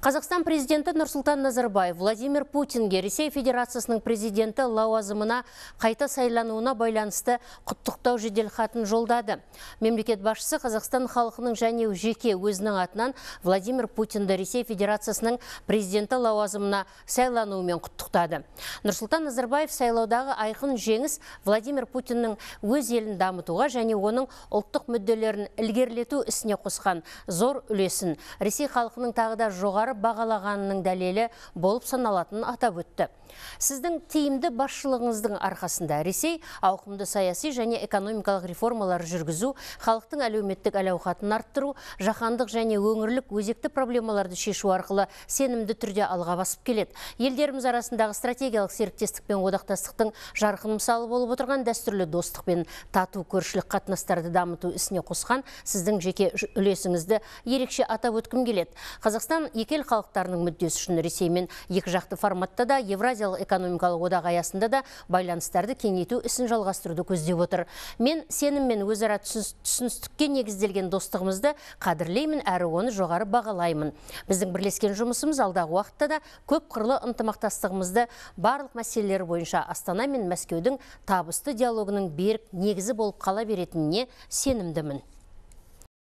Қазақстан президенті Нұрсұлтан Назарбаев Владимир Путинге Ресей Федерациясының президенті лауазымына қайта сайлануына байланысты құттықтау жеделхатын жолдады. Мемлекет басшысы Қазақстан халқының және жеке өзінің атынан Владимир Путинді Ресей Федерациясының президенті лауазымына сайлануымен құттықтады. Нұрсұлтан Назарбаев сайлаудағы айқын жеңіс Владимир Путиннің өз елін дамытуға және оның ұлттық мүдделерін ілгерілету ісіне қосқан зор үлесін Ресей халқының тағы жоғары жоғары бағалағанының дәлелі болып саналатын атап өтті. Сіздің тиімді басшылығыңыздың арқасында Ресей ауқымды саяси және экономикалық реформалар жүргізу, халықтың әлеуметтік ауқатын арттыру, жаһандық және өңірлік өзекті проблемаларды шешу арқылы сенімді түрде алға басып келеді. Елдеріміз арасындағы стратегиялық серіктестік пен одақтастықтың жарқын мысалы болып отырған дәстүрлі достық пен тату көршілік қатынастарды дамыту ісіне қосқан сіздің жеке үлесіңізді ерекше атап өткім келеді. Қазақстан екі ел халықтарының мүддесі үшін ресеймен екі жақты форматта да евразиялық экономикалық одақ аясында да байланыстарды кеңейту ісін жалғастыруды көздеп отыр мен сеніммен өзара түсіністікке негізделген достығымызды қадірлеймін әрі оны жоғары бағалаймын біздің бірлескен жұмысымыз алдағы уақытта да көп қырлы ынтымақтастығымызды барлық мәселелер бойынша астана мен мәскеудің табысты диалогының берік негізі болып қала беретініне сенімдімін